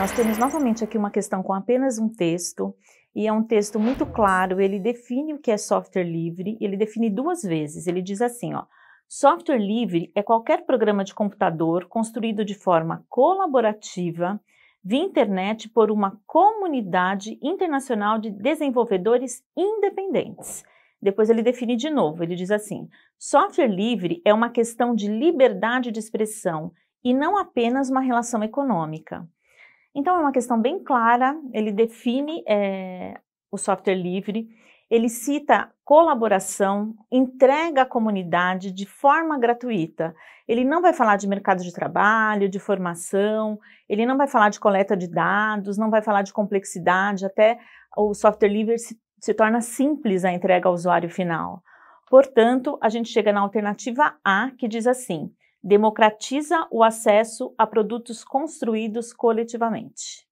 Nós temos novamente aqui uma questão com apenas um texto, e é um texto muito claro, ele define o que é software livre, ele define duas vezes, ele diz assim, ó, software livre é qualquer programa de computador construído de forma colaborativa via internet por uma comunidade internacional de desenvolvedores independentes. Depois ele define de novo, ele diz assim: software livre é uma questão de liberdade de expressão e não apenas uma relação econômica. Então, é uma questão bem clara, ele define é, o software livre, ele cita colaboração, entrega à comunidade de forma gratuita. Ele não vai falar de mercado de trabalho, de formação, ele não vai falar de coleta de dados, não vai falar de complexidade, até o software livre se, se torna simples a entrega ao usuário final. Portanto, a gente chega na alternativa A, que diz assim: democratiza o acesso a produtos construídos coletivamente.